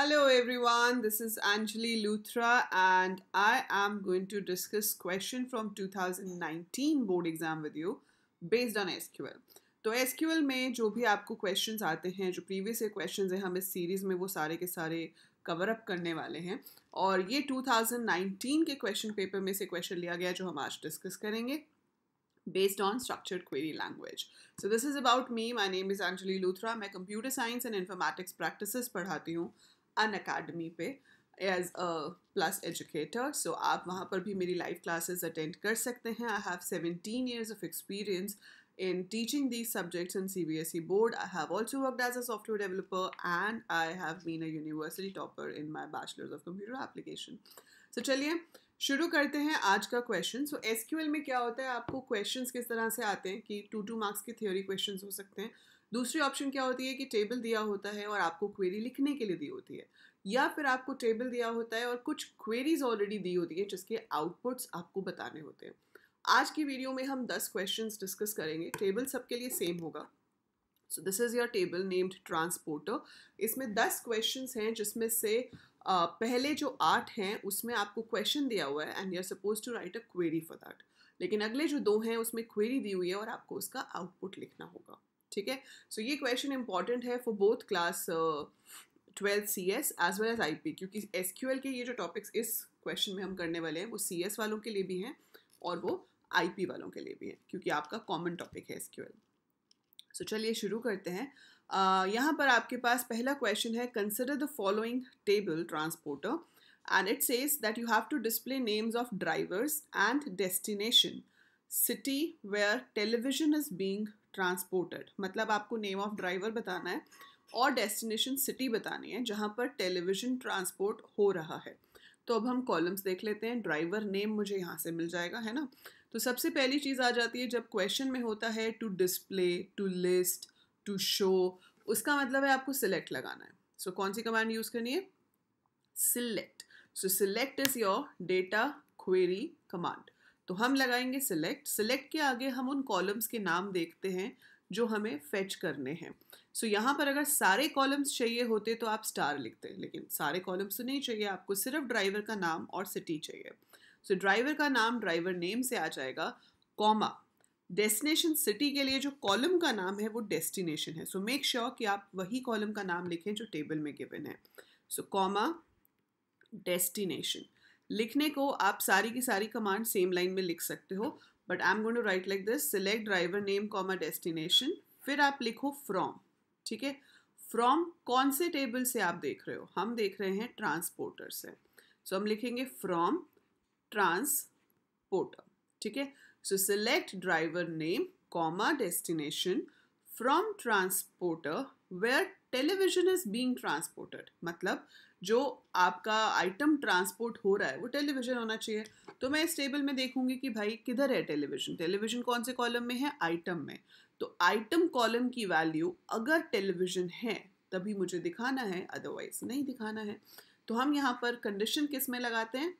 Hello everyone, this is Anjali Luthra and I am going to discuss question from 2019 board exam with you based on SQL तो SQL में जो भी आपको questions आते हैं जो प्रीवियस ईयर क्वेश्चंस हैं हम इस सीरीज़ में वो सारे के सारे कवर अप करने वाले हैं और ये 2019 के क्वेश्चन पेपर में से क्वेश्चन लिया गया जो हम आज डिस्कस करेंगे based on structured query language. So this is about me. My name is Anjali Luthra. मैं computer science and informatics practices पढ़ाती हूँ अन अकेडमी पे as a plus educator so आप वहाँ पर भी मेरी लाइव क्लासेस अटेंड कर सकते हैं I have seventeen years of experience in teaching these subjects in C B S E board I have also worked as a software developer and I have been a university topper in my bachelors of computer application so चलिए शुरू करते हैं आज का question so S Q L में क्या होता है आपको क्वेश्चन किस तरह से आते हैं कि टू टू मार्क्स की थियोरी क्वेश्चन हो सकते हैं दूसरी ऑप्शन क्या होती है कि टेबल दिया होता है और आपको क्वेरी लिखने के लिए दी होती है या फिर आपको टेबल दिया होता है और कुछ क्वेरीज ऑलरेडी दी होती है जिसके आउटपुट्स आपको बताने होते हैं आज की वीडियो में हम 10 क्वेश्चंस डिस्कस करेंगे टेबल सबके लिए सेम होगा so this is your table named transporter इसमें 10 क्वेश्चंस हैं जिसमें से uh, पहले जो आठ हैं उसमें आपको क्वेश्चन दिया हुआ है and you are suppose to write a query for that लेकिन अगले जो दो हैं उसमें क्वेरी दी हुई है और आपको उसका आउटपुट लिखना होगा ठीक है सो ये क्वेश्चन इंपॉर्टेंट है for both class twelfth C S as well as I P क्योंकि एस क्यू एल के ये जो टॉपिक्स इस क्वेश्चन में हम करने वाले हैं वो सी एस वालों के लिए भी हैं और वो आई पी वालों के लिए भी हैं क्योंकि आपका कॉमन टॉपिक है एस क्यू एल सो चलिए शुरू करते हैं uh, यहाँ पर आपके पास पहला क्वेश्चन है consider the following table transporter and it says that you have to display names of drivers and destination city where television is being transported मतलब आपको नेम ऑफ ड्राइवर बताना है और डेस्टिनेशन सिटी बतानी है जहाँ पर टेलीविजन ट्रांसपोर्ट हो रहा है तो अब हम कॉलम्स देख लेते हैं ड्राइवर नेम मुझे यहाँ से मिल जाएगा है ना तो सबसे पहली चीज़ आ जाती है जब क्वेश्चन में होता है to display to list to show उसका मतलब है आपको सिलेक्ट लगाना है सो so, कौन सी कमांड यूज़ करनी है select so select is your data query command तो हम लगाएंगे सिलेक्ट सिलेक्ट के आगे हम उन कॉलम्स के नाम देखते हैं जो हमें फेच करने हैं सो so, यहाँ पर अगर सारे कॉलम्स चाहिए होते तो आप स्टार लिखते हैं लेकिन सारे कॉलम्स तो नहीं चाहिए आपको सिर्फ ड्राइवर का नाम और सिटी चाहिए सो so, ड्राइवर का नाम ड्राइवर नेम से आ जाएगा कॉमा डेस्टिनेशन सिटी के लिए जो कॉलम का नाम है वो डेस्टिनेशन है सो मेक श्योर कि आप वही कॉलम का नाम लिखें जो टेबल में गिवन है सो कॉमा डेस्टिनेशन लिखने को आप सारी की सारी कमांड सेम लाइन में लिख सकते हो but I am going to write like this select driver name comma destination फिर आप लिखो फ्रॉम ठीक है फ्रॉम कौन से टेबल से आप देख रहे हो हम देख रहे हैं ट्रांसपोर्टर से सो so, हम लिखेंगे फ्रॉम ट्रांसपोर्टर ठीक है so select driver name comma destination from transporter where television is being transported मतलब जो आपका आइटम ट्रांसपोर्ट हो रहा है वो टेलीविज़न होना चाहिए तो मैं इस टेबल में देखूंगी कि भाई किधर है टेलीविज़न टेलीविज़न कौन से कॉलम में है आइटम में तो आइटम कॉलम की वैल्यू अगर टेलीविज़न है तभी मुझे दिखाना है अदरवाइज नहीं दिखाना है तो हम यहाँ पर कंडीशन किस में लगाते हैं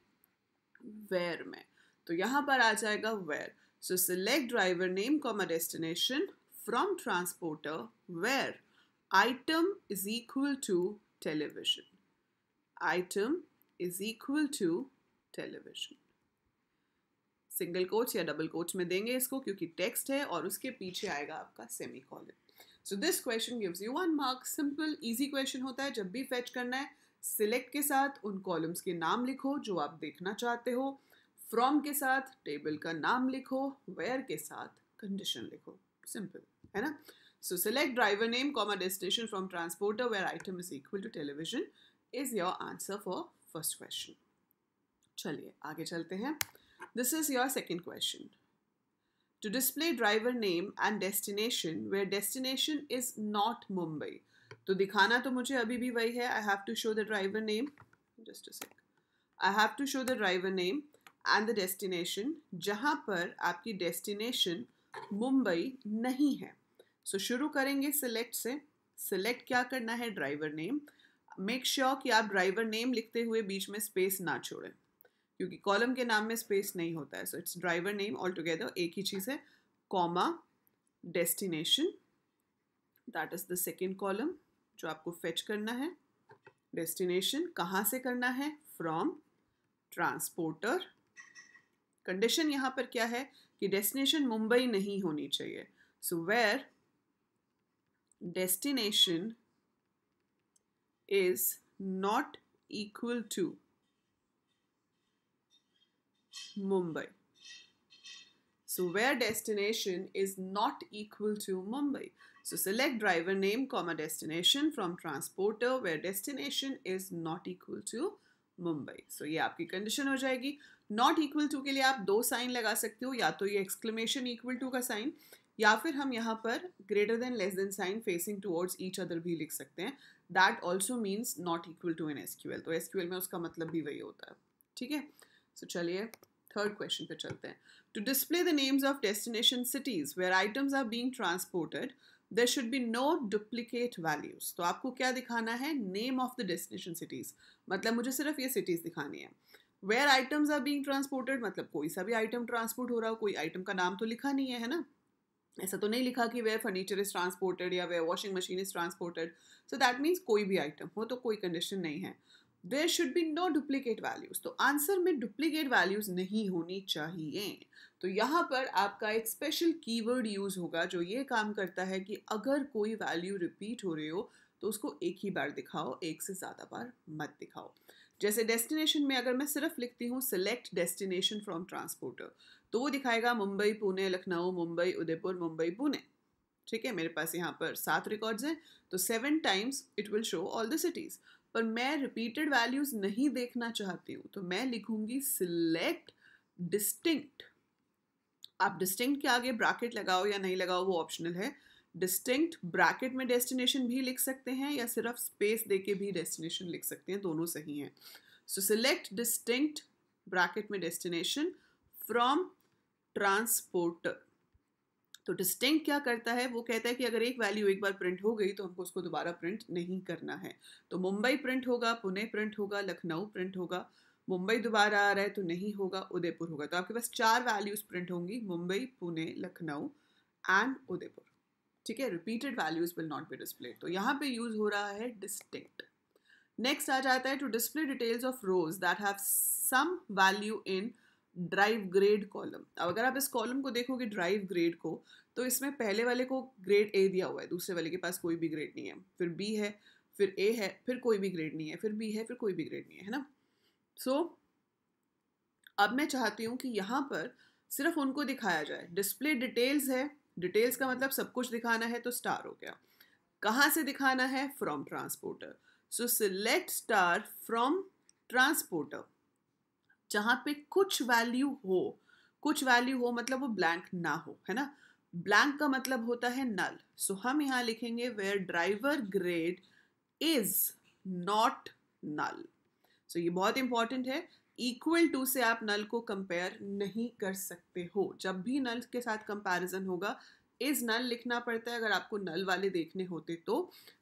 वेयर में तो यहाँ पर आ जाएगा where so select driver name comma destination from transporter where item is equal to television item is equal to television single quote या डबल कोच में देंगे इसको क्योंकि टेक्स्ट है और उसके पीछे आएगा आपका semicolon so this question gives you one mark simple easy question होता है जब भी फेच करना है सिलेक्ट के साथ उन कॉलम्स के नाम लिखो जो आप देखना चाहते हो फ्रॉम के साथ टेबल का नाम लिखो वेयर के साथ कंडीशन लिखो सिंपल है ना so select driver name comma destination from transporter where item is equal to television is your answer for first question चलिए आगे चलते हैं this is your second question to display driver name and destination where destination is not Mumbai तो दिखाना तो मुझे अभी भी वही है I have to show the driver name just I have to show the driver name and the destination जहां पर आपकी डेस्टिनेशन मुंबई नहीं है सो so, शुरू करेंगे सिलेक्ट से सिलेक्ट क्या करना है driver name make sure sure कि आप ड्राइवर नेम लिखते हुए बीच में स्पेस ना छोड़ें क्योंकि कॉलम के नाम में स्पेस नहीं होता है so it's driver name all together एक ही चीज़ है comma destination that is the second column जो आपको फेच करना है डेस्टिनेशन कहाँ से करना है फ्रॉम ट्रांसपोर्टर कंडीशन यहाँ पर क्या है कि डेस्टिनेशन मुंबई नहीं होनी चाहिए so where destination is not equal to Mumbai. So where destination is not equal to Mumbai. So select driver name comma destination from transporter where destination is not equal to Mumbai. So ये आपकी condition हो जाएगी. Not equal to के लिए आप दो sign लगा सकते हो या तो ये exclamation equal to का sign या फिर हम यहाँ पर greater than less than sign facing towards each other भी लिख सकते हैं that also means not equal to N S तो एस में उसका मतलब भी वही होता है ठीक है सो चलिए थर्ड क्वेश्चन पे चलते हैं to display the names of destination cities where items are being transported there should be no duplicate values तो आपको क्या दिखाना है name of the destination cities मतलब मुझे सिर्फ ये सिटीज दिखानी है where items are being transported मतलब कोई सा भी आइटम ट्रांसपोर्ट हो रहा हो कोई आइटम का नाम तो लिखा नहीं है है ना ऐसा तो नहीं लिखा कि वे फर्नीचर इज़ ट्रांसपोर्टेड या वे washing machine is transported so that means कोई भी आइटम हो तो कोई कंडीशन नहीं है there should be no duplicate values तो आंसर में डुप्लीकेट वैल्यूज़ नहीं होनी चाहिए तो यहाँ पर आपका एक स्पेशल कीवर्ड यूज़ होगा जो ये काम करता है कि अगर कोई वैल्यू रिपीट हो रही हो तो उसको एक ही बार दिखाओ एक से ज़्यादा बार मत दिखाओ जैसे डेस्टिनेशन में अगर मैं सिर्फ लिखती हूँ सिलेक्ट डेस्टिनेशन फ्रॉम ट्रांसपोर्टर तो वो दिखाएगा मुंबई पुणे लखनऊ मुंबई उदयपुर मुंबई पुणे ठीक है मेरे पास यहाँ पर सात रिकॉर्ड्स हैं तो seven times it will show all the cities पर मैं रिपीटेड वैल्यूज़ नहीं देखना चाहती हूँ तो मैं लिखूंगी सिलेक्ट डिस्टिंक्ट आप डिस्टिंक्ट के आगे ब्रैकेट लगाओ या नहीं लगाओ वो ऑप्शनल है डिस्टिंक्ट ब्रैकेट में डेस्टिनेशन भी लिख सकते हैं या सिर्फ स्पेस दे के भी डेस्टिनेशन लिख सकते हैं दोनों सही हैं सो सिलेक्ट डिस्टिंक्ट ब्रैकेट में डेस्टिनेशन फ्रॉम ट्रांसपोर्टर तो डिस्टिंक क्या करता है वो कहता है कि अगर एक वैल्यू एक बार प्रिंट हो गई तो हमको उसको दोबारा प्रिंट नहीं करना है तो मुंबई प्रिंट होगा पुणे प्रिंट होगा लखनऊ प्रिंट होगा मुंबई दोबारा आ रहा है तो नहीं होगा उदयपुर होगा तो आपके पास चार वैल्यूज प्रिंट होंगी मुंबई पुणे लखनऊ एंड उदयपुर ठीक है repeated values will not be display तो यहाँ पे यूज हो रहा है डिस्टिंक्ट नेक्स्ट आ जाता है to display details of rows that have some value in drive grade column अब अगर आप इस कॉलम को देखोगे ड्राइव ग्रेड को तो इसमें पहले वाले को ग्रेड ए दिया हुआ है दूसरे वाले के पास कोई भी ग्रेड नहीं है फिर बी है फिर ए है फिर कोई भी ग्रेड नहीं है फिर बी है फिर कोई भी ग्रेड नहीं है है ना सो so, अब मैं चाहती हूँ कि यहाँ पर सिर्फ उनको दिखाया जाए डिस्प्ले डिटेल्स है डिटेल्स का मतलब सब कुछ दिखाना है तो स्टार हो गया कहाँ से दिखाना है from transporter so select star from transporter जहाँ पे कुछ वैल्यू हो कुछ वैल्यू हो मतलब वो ब्लैंक ना हो है ना ब्लैंक का मतलब होता है नल सो so, हम यहाँ लिखेंगे where driver grade is not null so ये बहुत इंपॉर्टेंट है इक्वल टू से आप नल को कंपेयर नहीं कर सकते हो जब भी नल के साथ कंपैरिजन होगा इज नल लिखना पड़ता है अगर आपको नल वाले देखने होते तो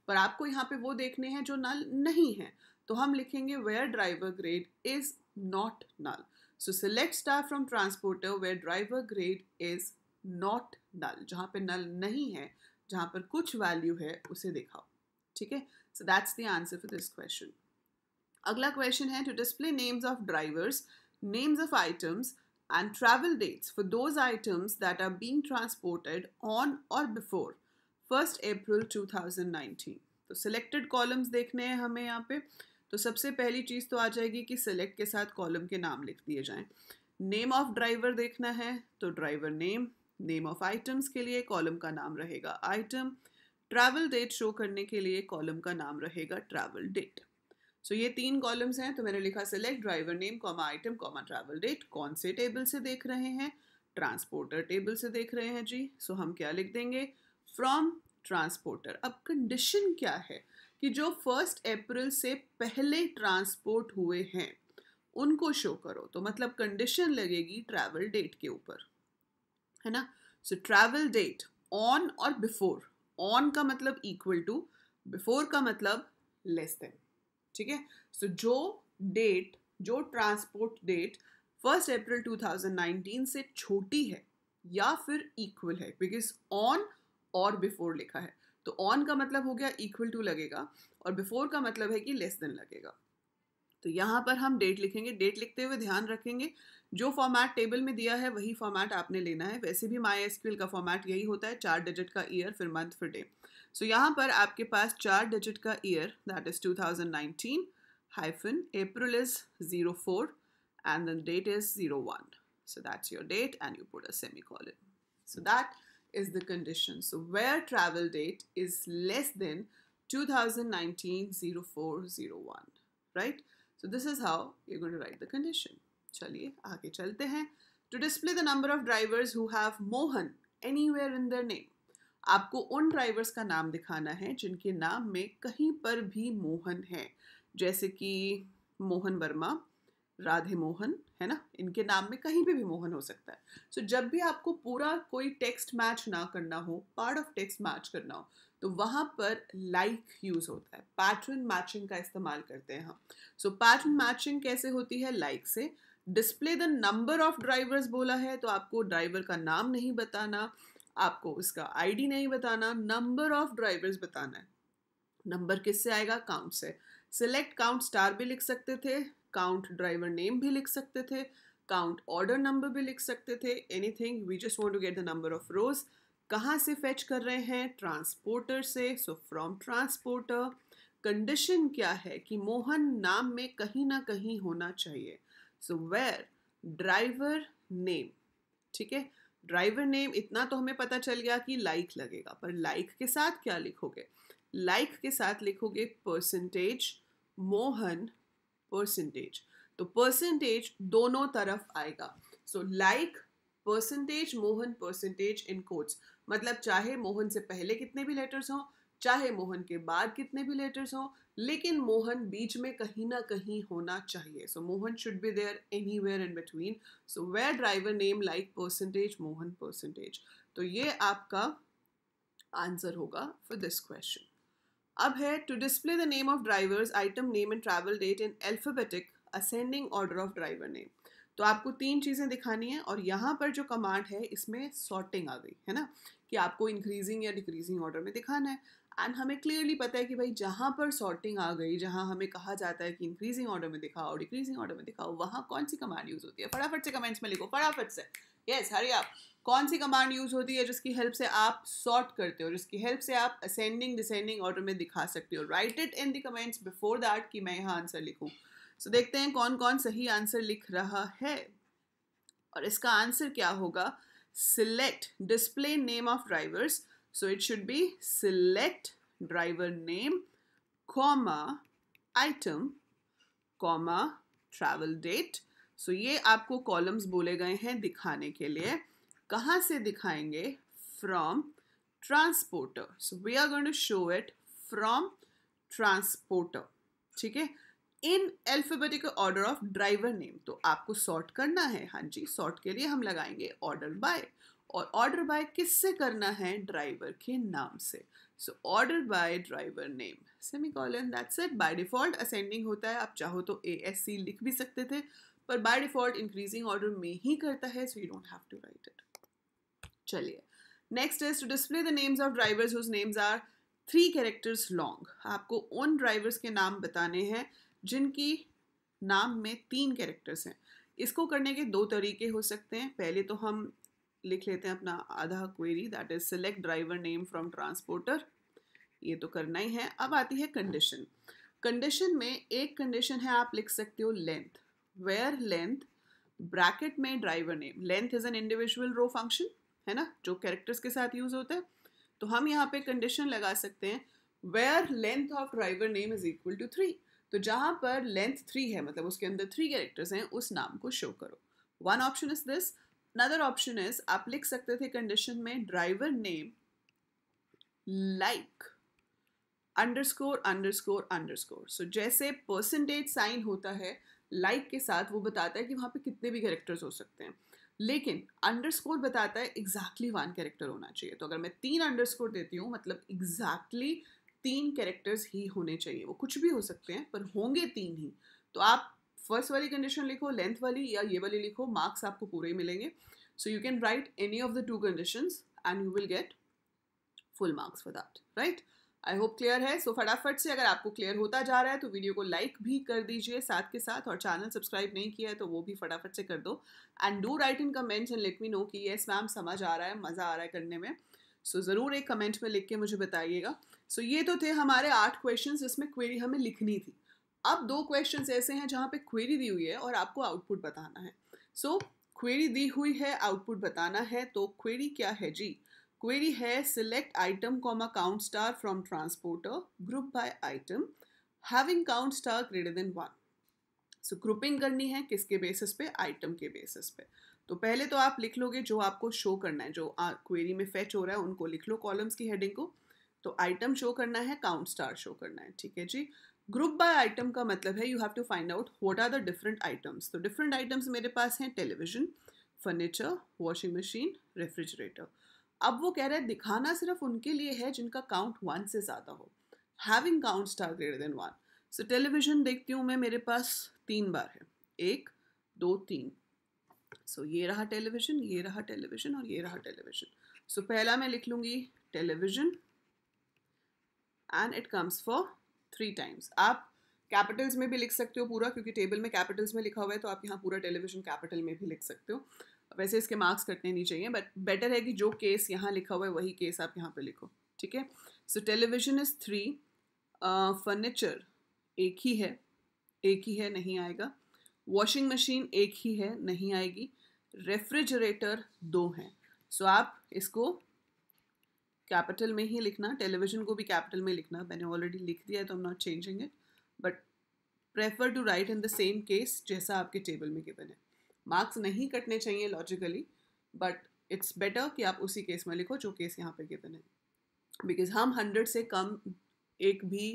पर आपको यहाँ पे वो देखने हैं जो नल नहीं है तो हम लिखेंगे where driver grade is not null. So select star from transporter where driver grade is not null. जहाँ पे null नहीं है जहाँ पर कुछ value है उसे दिखाओ ठीक है So that's the answer for this question. अगला question है to display names of drivers, names of items and travel dates for those items that are being transported on or before 1st April 2019. तो so selected columns देखने हैं हमें यहाँ पे तो सबसे पहली चीज़ तो आ जाएगी कि सिलेक्ट के साथ कॉलम के नाम लिख दिए जाएं नेम ऑफ ड्राइवर देखना है तो driver name name of items के लिए कॉलम का नाम रहेगा आइटम ट्रैवल डेट शो करने के लिए कॉलम का नाम रहेगा ट्रैवल डेट सो ये तीन कॉलम्स हैं तो मैंने लिखा select driver name comma item comma travel date कौन से टेबल से देख रहे हैं ट्रांसपोर्टर टेबल से देख रहे हैं जी सो so, हम क्या लिख देंगे फ्रॉम ट्रांसपोर्टर अब कंडीशन क्या है कि जो फर्स्ट अप्रैल से पहले ट्रांसपोर्ट हुए हैं उनको शो करो तो मतलब कंडीशन लगेगी ट्रैवल डेट के ऊपर है ना सो ट्रैवल डेट ऑन और बिफोर ऑन का मतलब इक्वल टू बिफोर का मतलब लेस देन ठीक है सो जो डेट जो ट्रांसपोर्ट डेट फर्स्ट अप्रैल 2019 से छोटी है या फिर इक्वल है बिकॉज ऑन और बिफोर लिखा है तो ऑन का मतलब हो गया इक्वल टू लगेगा और बिफोर का मतलब है कि लेस देन लगेगा तो यहाँ पर हम डेट लिखेंगे डेट लिखते हुए ध्यान रखेंगे जो फॉर्मेट टेबल में दिया है वही फॉर्मेट आपने लेना है वैसे भी माई एस का फॉर्मेट यही होता है चार डिजिट का ईयर फिर मंथ फिर डे सो so, यहाँ पर आपके पास चार डिजिट का year that is 2019 hyphen April is 04 and then date is 01. So that's your date and you put a semicolon. So that is the condition. So where travel date is less than 2019-0401, right? So this is how you're going to write the condition. चलिए आगे चलते हैं. To display the number of drivers who have Mohan anywhere in their name. आपको उन drivers का नाम दिखाना है जिनके नाम में कहीं पर भी मोहन है जैसे कि मोहन वर्मा राधे मोहन है ना इनके नाम में कहीं पे भी मोहन हो सकता है सो so, जब भी आपको पूरा कोई टेक्स्ट मैच ना करना हो पार्ट ऑफ टेक्स्ट मैच करना हो तो वहाँ पर लाइक like यूज़ होता है पैटर्न मैचिंग का इस्तेमाल करते हैं हम सो पैटर्न मैचिंग कैसे होती है लाइक like से display the number of drivers बोला है तो आपको ड्राइवर का नाम नहीं बताना आपको उसका आईडी नहीं बताना नंबर ऑफ ड्राइवर्स बताना है नंबर किससे आएगा काउंट से सिलेक्ट काउंट स्टार भी लिख सकते थे काउंट ड्राइवर नेम भी लिख सकते थे काउंट ऑर्डर नंबर भी लिख सकते थे anything we just want to get the number of rows कहाँ से फेच कर रहे हैं ट्रांसपोर्टर से सो फ्रॉम ट्रांसपोर्टर कंडीशन क्या है कि मोहन नाम में कहीं ना कहीं होना चाहिए सो वेयर ड्राइवर नेम ठीक है ड्राइवर नेम इतना तो हमें पता चल गया कि लाइक like लगेगा पर लाइक like के साथ क्या लिखोगे लाइक like के साथ लिखोगे परसेंटेज मोहन परसेंटेज तो परसेंटेज दोनों तरफ आएगा so like percentage Mohan percentage in quotes मतलब चाहे मोहन से पहले कितने भी लेटर्स हों चाहे मोहन के बाद कितने भी लेटर्स हों लेकिन मोहन बीच में कहीं ना कहीं होना चाहिए so Mohan should be there anywhere in between so where driver name like percentage Mohan percentage तो ये आपका आंसर होगा फॉर दिस क्वेश्चन अब है to display the name of drivers item name and travel date in alphabetic ascending order of driver name तो आपको तीन चीज़ें दिखानी है और यहाँ पर जो कमांड है इसमें सॉर्टिंग आ गई है ना कि आपको इंक्रीजिंग या डिक्रीजिंग ऑर्डर में दिखाना है एंड हमें क्लियरली पता है कि भाई जहाँ पर सॉर्टिंग आ गई जहाँ हमें कहा जाता है कि इंक्रीजिंग ऑर्डर में दिखाओ डिक्रीजिंग ऑर्डर में दिखाओ वहाँ कौन सी कमांड यूज़ होती है फटाफट से कमेंट्स में लिखो फटाफट से यस हरी आप कौन सी कमांड यूज़ होती है जिसकी हेल्प से आप सॉर्ट करते हो जिसकी हेल्प से आप असेंडिंग डिसेंडिंग ऑर्डर में दिखा सकते हो write it in the comments before that कि मैं यहाँ आंसर लिखूँ सो so, देखते हैं कौन कौन सही आंसर लिख रहा है और इसका आंसर क्या होगा select display name of drivers so it should be select driver name comma item comma travel date so ये आपको कॉलम्स बोले गए हैं दिखाने के लिए कहाँ से दिखाएंगे from transporter so we are going to show it from transporter ठीक है in alphabetic order of driver name तो आपको सॉर्ट करना है हाँ जी सॉर्ट के लिए हम लगाएंगे ऑर्डर बाय और ऑर्डर बाय किससे करना है ड्राइवर के नाम से so order by driver name semicolon that's it by default ascending होता है आप चाहो तो ए एस सी लिख भी सकते थे पर बाय डिफॉल्ट इंक्रीजिंग ऑर्डर में ही करता है so you don't have to write it चलिए next is to display the names of drivers whose names are three characters long आपको उन ड्राइवर्स के नाम बताने हैं जिनकी नाम में तीन कैरेक्टर्स हैं इसको करने के दो तरीके हो सकते हैं पहले तो हम लिख लेते हैं अपना आधा query that is select driver name from transporter ये तो करना ही है अब आती है कंडीशन कंडीशन में एक कंडीशन है आप लिख सकते हो लेंथ वेयर लेंथ ब्रैकेट में driver name length is an individual row function है ना जो कैरेक्टर्स के साथ यूज होता है तो हम यहाँ पे कंडीशन लगा सकते हैं where length of driver name is equal to three तो जहाँ पर लेंथ थ्री है मतलब उसके अंदर थ्री कैरेक्टर्स हैं उस नाम को शो करो one option is this another option is आप लिख सकते थे कंडीशन में driver name like underscore underscore underscore so जैसे परसेंटेज साइन होता है लाइक like के साथ वो बताता है कि वहाँ पे कितने भी कैरेक्टर्स हो सकते हैं लेकिन अंडरस्कोर बताता है एग्जैक्टली वन कैरेक्टर होना चाहिए तो अगर मैं तीन अंडरस्कोर देती हूँ मतलब एग्जैक्टली तीन कैरेक्टर्स ही होने चाहिए वो कुछ भी हो सकते हैं पर होंगे तीन ही तो आप फर्स्ट वाली कंडीशन लिखो लेंथ वाली या ये वाली लिखो मार्क्स आपको पूरे ही मिलेंगे so you can write any of the two conditions and you will get full marks for that right I hope clear है सो so, फटाफट से अगर आपको क्लियर होता जा रहा है तो वीडियो को लाइक भी कर दीजिए साथ के साथ और चैनल सब्सक्राइब नहीं किया है तो वो भी फटाफट से कर दो and do write in comments and let me know कि येस मैम समझ आ रहा है मज़ा आ रहा है करने में सो so, ज़रूर एक कमेंट में लिख के मुझे बताइएगा सो so, ये तो थे हमारे आठ क्वेश्चन जिसमें क्वेरी हमें लिखनी थी अब दो क्वेश्चन ऐसे हैं जहाँ पे क्वेरी दी हुई है और आपको आउटपुट बताना है सो so, क्वेरी दी हुई है आउटपुट बताना है तो क्वेरी क्या है जी क्वेरी है select item item, count star from transporter group by item having count star greater than one so grouping करनी है किसके बेसिस पे आइटम के बेसिस पे तो पहले तो आप लिख लोगे जो आपको शो करना है जो क्वेरी में फेच हो रहा है उनको लिख लो कॉलम्स की हेडिंग को तो आइटम शो करना है काउंट स्टार शो करना है ठीक है जी ग्रुप बाय आइटम का मतलब है you have to find out what are the different items तो डिफरेंट आइटम्स मेरे पास हैं television furniture washing machine refrigerator अब वो कह रहा है दिखाना सिर्फ उनके लिए है जिनका काउंट वन से ज़्यादा हो having count star greater than one so television देखती हूँ मैं मेरे पास तीन बार है एक दो तीन सो so, ये रहा टेलीविजन ये रहा टेलीविजन और ये रहा टेलीविजन सो so, पहला मैं लिख लूँगी television and it comes for three times आप कैपिटल्स में भी लिख सकते हो पूरा क्योंकि टेबल में कैपिटल्स में लिखा हुआ है तो आप यहाँ पूरा टेलीविजन कैपिटल में भी लिख सकते हो वैसे इसके मार्क्स कटने नहीं चाहिए बट बेटर है कि जो केस यहाँ लिखा हुआ है वही केस आप यहाँ पे लिखो ठीक है so television is three furniture एक ही है एक ही है नहीं आएगा वॉशिंग मशीन एक ही है नहीं आएगी रेफ्रिजरेटर दो हैं सो so, आप इसको कैपिटल में ही लिखना टेलीविजन को भी कैपिटल में लिखना मैंने ऑलरेडी लिख दिया है तो am not changing it but prefer to write in the same case जैसा आपके टेबल में गिवन है मार्क्स नहीं कटने चाहिए लॉजिकली बट इट्स बेटर कि आप उसी केस में लिखो जो केस यहाँ पे गिवन है बिकॉज हम हंड्रेड से कम एक भी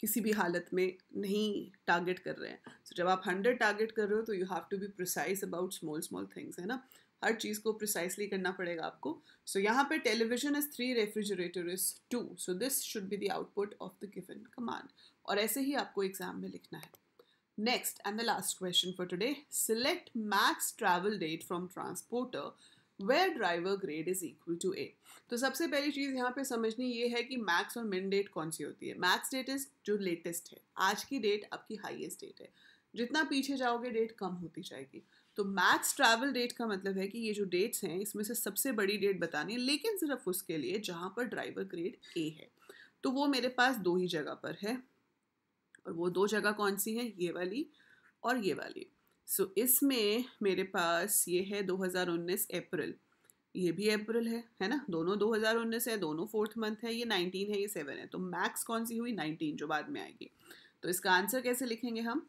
किसी भी हालत में नहीं टारगेट कर रहे हैं सो so, जब आप हंड्रेड टारगेट कर रहे हो तो you have to be precise about small small things है ना हर चीज़ को प्रिसाइसली करना पड़ेगा आपको सो so, यहाँ पे television is three refrigerator is two so this should be the output of the given command और ऐसे ही आपको एग्जाम में लिखना है Next, and the last question for today select max travel date from transporter where driver grade is equal to A तो सबसे पहली चीज़ यहाँ पे समझनी ये है कि मैक्स और मिन डेट कौन सी होती है मैक्स डेट इज जो लेटेस्ट है आज की डेट आपकी हाइएस्ट डेट है जितना पीछे जाओगे डेट कम होती जाएगी तो मैक्स ट्रैवल डेट का मतलब है कि ये जो डेट्स हैं इसमें से सबसे बड़ी डेट बतानी है लेकिन सिर्फ उसके लिए जहाँ पर ड्राइवर ग्रेड ए है तो वो मेरे पास दो ही जगह पर है और वो दो जगह कौन सी है ये वाली और ये वाली सो so, इसमें मेरे पास ये है 2019 अप्रैल ये भी अप्रैल है है ना दोनों 2019 है दोनों फोर्थ मंथ है ये 19 है ये सेवन है तो मैक्स कौन सी हुई 19 जो बाद में आएगी तो इसका आंसर कैसे लिखेंगे हम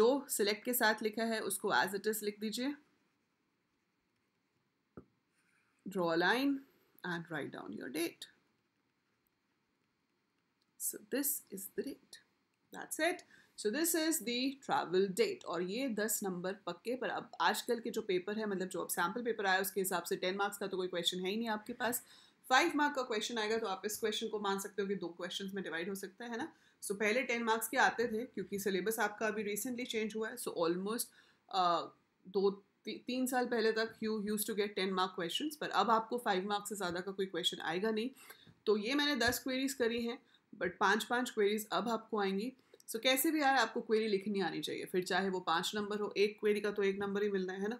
जो सिलेक्ट के साथ लिखा है उसको एज इट इज लिख दीजिए draw a line and write down your date. So this is the date. That's it so this is the travel date और ये दस नंबर पक्के पर अब आजकल के जो पेपर है मतलब जो अब सैम्पल पेपर आया उसके हिसाब से टेन मार्क्स का तो कोई क्वेश्चन है ही नहीं आपके पास फाइव मार्क का क्वेश्चन आएगा तो आप इस क्वेश्चन को मान सकते हो कि दो क्वेश्चन में डिवाइड हो सकता है ना सो so, पहले टेन मार्क्स के आते थे क्योंकि सिलेबस आपका अभी रिसेंटली चेंज हुआ है सो so, ऑलमोस्ट uh, दो ती, तीन साल पहले तक you use to get ten mark question पर अब आपको फाइव मार्क्स से ज़्यादा का कोई क्वेश्चन आएगा नहीं तो ये मैंने दस क्वेरीज करी हैं बट पांच पांच क्वेरीज अब आपको आएंगी सो so, कैसे भी आए आपको क्वेरी लिखनी आनी चाहिए फिर चाहे वो पांच नंबर हो एक क्वेरी का तो एक नंबर ही मिलना है ना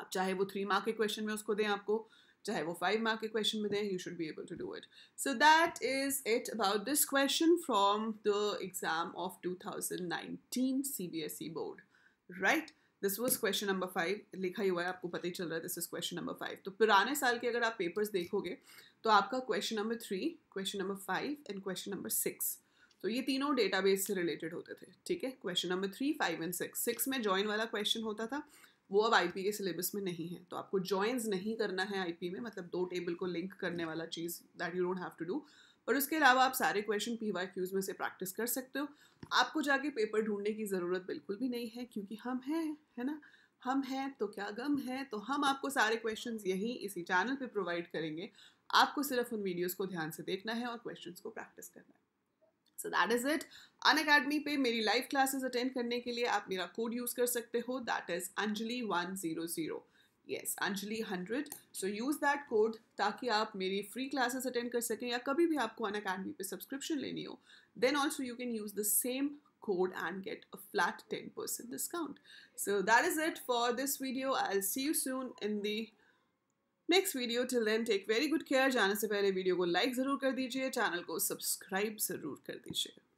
आप चाहे वो थ्री मार्क के क्वेश्चन में उसको दें आपको चाहे वो फाइव मार्क के क्वेश्चन में then you should be able to do it so that is it about this question from the exam of two thousand nineteen C B S E board right this was question number five लिखा ही हुआ है आपको पता ही चल रहा है this is question number five तो पुराने साल के अगर आप पेपर्स देखोगे तो आपका question number three question number five and question number six तो ये तीनों डेटाबेस से रिलेटेड होते थे ठीक है question number three five and six six में ज्वाइन वाला क्वेश्चन होता था वो अब पी के सिलेबस में नहीं है तो आपको ज्वाइंस नहीं करना है आईपी में मतलब दो टेबल को लिंक करने वाला चीज़ that you don't have to do और उसके अलावा आप सारे क्वेश्चन पी वाई क्यूज़ में से प्रैक्टिस कर सकते हो आपको जाके पेपर ढूंढने की ज़रूरत बिल्कुल भी नहीं है क्योंकि हम हैं है ना हम हैं तो क्या गम है तो हम आपको सारे क्वेश्चन यहीं इसी चैनल पर प्रोवाइड करेंगे आपको सिर्फ उन वीडियोज को ध्यान से देखना है और क्वेश्चन को प्रैक्टिस करना है so that is it Unacademy पे मेरी लाइव क्लासेस अटेंड करने के लिए आप मेरा कोड यूज़ कर सकते हो that is Anjali one zero zero yes Anjali hundred so use that code ताकि आप मेरी फ्री क्लासेस अटेंड कर सकें या कभी भी आपको अन अकेडमी पर सब्सक्रिप्शन लेनी हो then also you can use the same code and get a flat 10% discount. So that is it for this video. I'll see you soon in the next video till then take very good care जाने से पहले video को like ज़रूर कर दीजिए channel को subscribe ज़रूर कर दीजिए